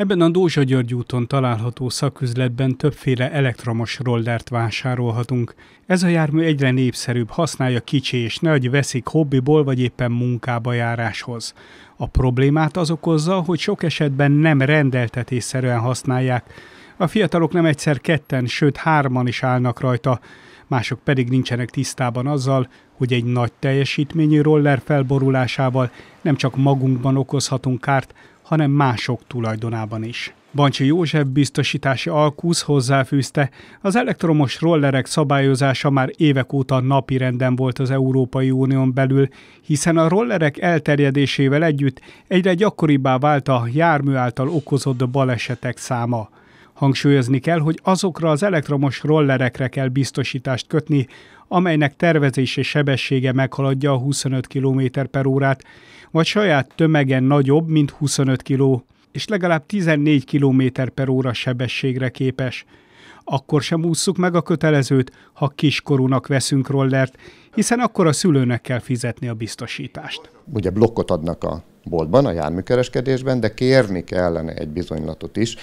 Ebben a Dózsa György úton található szaküzletben többféle elektromos rollert vásárolhatunk. Ez a jármű egyre népszerűbb, használja kicsi és nagy, veszik hobbiból vagy éppen munkába járáshoz. A problémát az okozza, hogy sok esetben nem rendeltetésszerűen használják. A fiatalok nem egyszer ketten, sőt hárman is állnak rajta mások pedig nincsenek tisztában azzal, hogy egy nagy teljesítményű roller felborulásával nem csak magunkban okozhatunk kárt, hanem mások tulajdonában is. Bancsi József biztosítási alkusz hozzáfűzte, az elektromos rollerek szabályozása már évek óta napi renden volt az Európai Unión belül, hiszen a rollerek elterjedésével együtt egyre gyakoribbá vált a jármű által okozott balesetek száma. Hangsúlyozni kell, hogy azokra az elektromos rollerekre kell biztosítást kötni, amelynek tervezési sebessége meghaladja a 25 km per órát, vagy saját tömegen nagyobb, mint 25 kg, és legalább 14 km per óra sebességre képes. Akkor sem ússzuk meg a kötelezőt, ha kiskorúnak veszünk rollert, hiszen akkor a szülőnek kell fizetni a biztosítást. Ugye blokkot adnak a boltban, a járműkereskedésben, de kérni kellene egy bizonylatot is,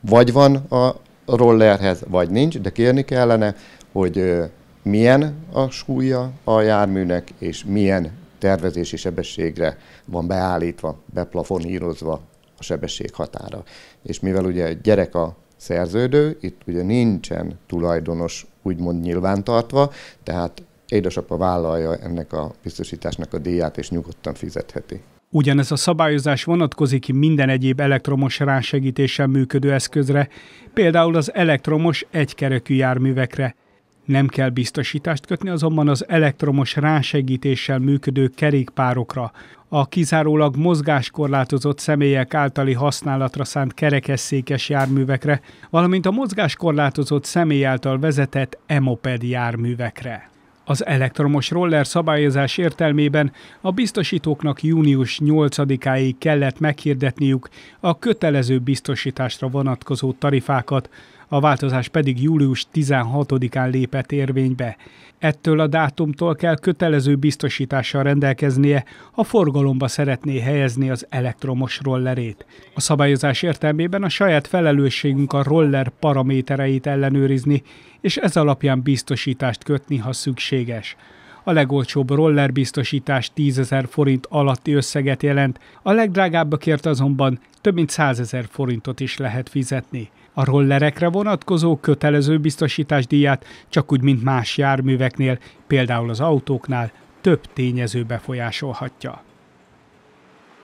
vagy van a rollerhez, vagy nincs, de kérni kellene, hogy milyen a súlya a járműnek, és milyen tervezési sebességre van beállítva, beplafonírozva a sebesség határa. És mivel ugye gyerek a szerződő, itt ugye nincsen tulajdonos úgymond nyilvántartva, tehát édesapa vállalja ennek a biztosításnak a díját, és nyugodtan fizetheti. Ugyanez a szabályozás vonatkozik minden egyéb elektromos rásegítéssel működő eszközre, például az elektromos egykerekű járművekre. Nem kell biztosítást kötni azonban az elektromos rásegítéssel működő kerékpárokra, a kizárólag mozgáskorlátozott személyek általi használatra szánt kerekesszékes járművekre, valamint a mozgáskorlátozott személy által vezetett emoped járművekre. Az elektromos roller szabályozás értelmében a biztosítóknak június 8-áig kellett meghirdetniük a kötelező biztosításra vonatkozó tarifákat, a változás pedig július 16-án lépett érvénybe. Ettől a dátumtól kell kötelező biztosítással rendelkeznie, ha forgalomba szeretné helyezni az elektromos rollerét. A szabályozás értelmében a saját felelősségünk a roller paramétereit ellenőrizni, és ez alapján biztosítást kötni, ha szükséges. A legolcsóbb roller biztosítás 10 ezer forint alatti összeget jelent, a legdrágábbakért azonban több mint 100 ezer forintot is lehet fizetni. A rollerekre vonatkozó kötelező biztosítás díját csak úgy, mint más járműveknél, például az autóknál, több tényező befolyásolhatja.